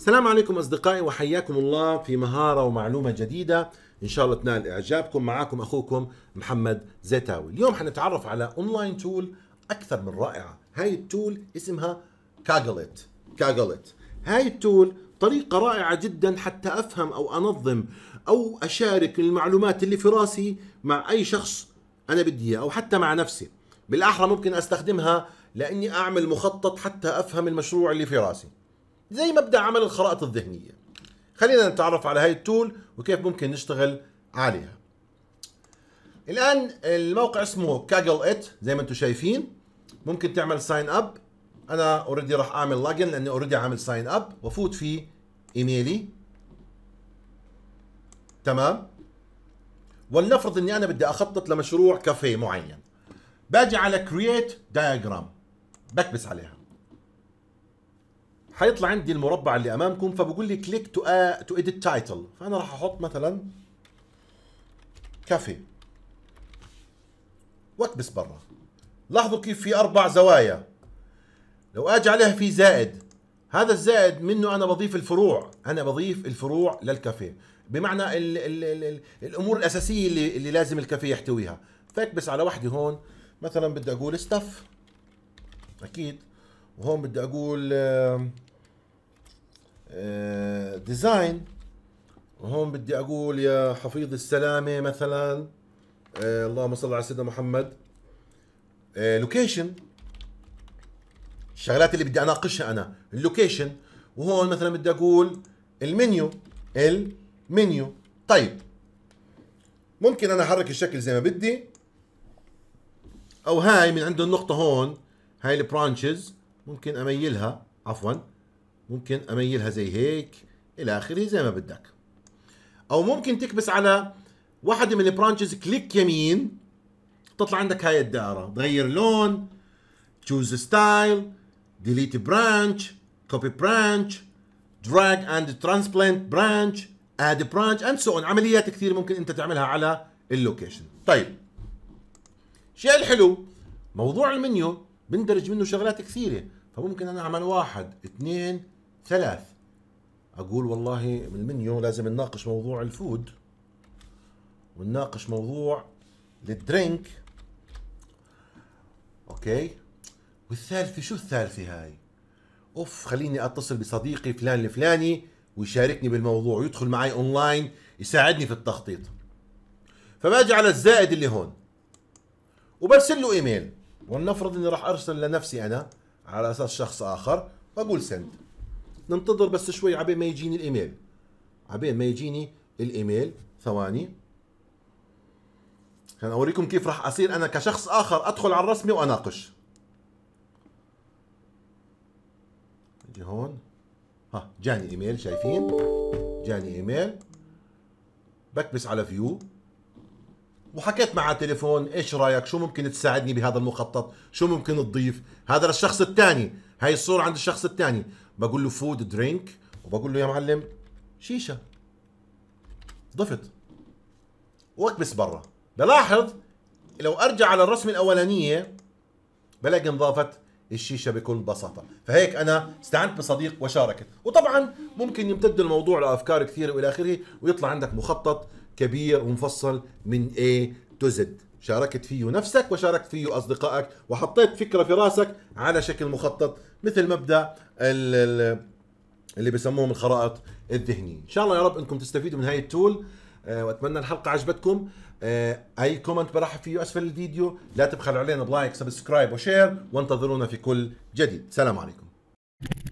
السلام عليكم أصدقائي وحياكم الله في مهارة ومعلومة جديدة إن شاء الله تنال إعجابكم معاكم أخوكم محمد زيتاوي اليوم حنتعرف على أونلاين تول أكثر من رائعة هاي التول اسمها كاجلت كاجلت هاي التول طريقة رائعة جدا حتى أفهم أو أنظم أو أشارك المعلومات اللي في راسي مع أي شخص أنا بدي إياه أو حتى مع نفسي بالأحرى ممكن أستخدمها لأني أعمل مخطط حتى أفهم المشروع اللي في راسي زي مبدا عمل الخرائط الذهنيه خلينا نتعرف على هاي التول وكيف ممكن نشتغل عليها الان الموقع اسمه كاجل ات زي ما انتم شايفين ممكن تعمل ساين اب انا اوريدي راح اعمل لوجن لاني اوريدي عامل ساين اب وافوت في ايميلي تمام ولنفرض اني انا بدي اخطط لمشروع كافيه معين باجي على كرييت دايجرام بكبس عليها حيطلع عندي المربع اللي امامكم فبقول لي كليك تو تو اديت تايتل فانا راح احط مثلا كافيه واكبس برا لاحظوا كيف في اربع زوايا لو اجي عليها في زائد هذا الزائد منه انا بضيف الفروع انا بضيف الفروع للكافيه بمعنى ال ال ال الـ الامور الاساسيه اللي, اللي لازم الكافيه يحتويها فاكبس على وحده هون مثلا بدي اقول ستاف اكيد وهون بدي اقول ديزاين آه، وهون بدي اقول يا حفيظ السلامه مثلا آه، اللهم صل على سيدنا محمد لوكيشن آه، الشغلات اللي بدي اناقشها انا اللوكيشن وهون مثلا بدي اقول المنيو المنيو طيب ممكن انا احرك الشكل زي ما بدي او هاي من عند النقطه هون هاي البرانشز ممكن اميلها عفوا ممكن اميلها زي هيك الى اخره زي ما بدك او ممكن تكبس على واحده من البرانشز كليك يمين تطلع عندك هاي الدائره تغير لون تشوز ستايل ديليت برانش كوبي برانش دراج اند ترانسبلانت برانش اد برانش اند سو عمليات كثير ممكن انت تعملها على اللوكيشن طيب الشيء الحلو موضوع المنيو بندرج منه شغلات كثيره فممكن انا اعمل واحد اثنين ثلاث اقول والله من المنيو لازم نناقش موضوع الفود ونناقش موضوع الدرينك اوكي والثالثه شو الثالثه هاي اوف خليني اتصل بصديقي فلان الفلاني ويشاركني بالموضوع ويدخل معي اونلاين يساعدني في التخطيط فباجي على الزائد اللي هون وبرسل له ايميل ولنفرض اني راح ارسل لنفسي انا على اساس شخص اخر واقول سند ننتظر بس شوي عبين ما يجيني الايميل عبين ما يجيني الايميل ثواني عشان اوريكم كيف راح اصير انا كشخص اخر ادخل على الرسمي واناقش اجي هون ها جاني ايميل شايفين جاني ايميل بكبس على فيو وحكيت معه تليفون ايش رايك شو ممكن تساعدني بهذا المخطط شو ممكن تضيف هذا للشخص الثاني هاي الصوره عند الشخص الثاني بقول له فود درينك وبقول له يا معلم شيشه ضفت واكبس برا بلاحظ لو ارجع على الرسمه الاولانيه بلاقي انضافت الشيشه بكل بساطه فهيك انا استعنت بصديق وشاركت وطبعا ممكن يمتد الموضوع لافكار كثيره والى اخره ويطلع عندك مخطط كبير ومفصل من A تو Z شاركت فيه نفسك وشاركت فيه أصدقائك وحطيت فكرة في راسك على شكل مخطط مثل مبدأ اللي بيسموهم الخرائط الذهنية إن شاء الله يا رب أنكم تستفيدوا من هاي التول آه، واتمنى الحلقه عجبتكم آه، اي كومنت برحب فيه اسفل الفيديو لا تبخلوا علينا بلايك سبسكرايب وشير وانتظرونا في كل جديد سلام عليكم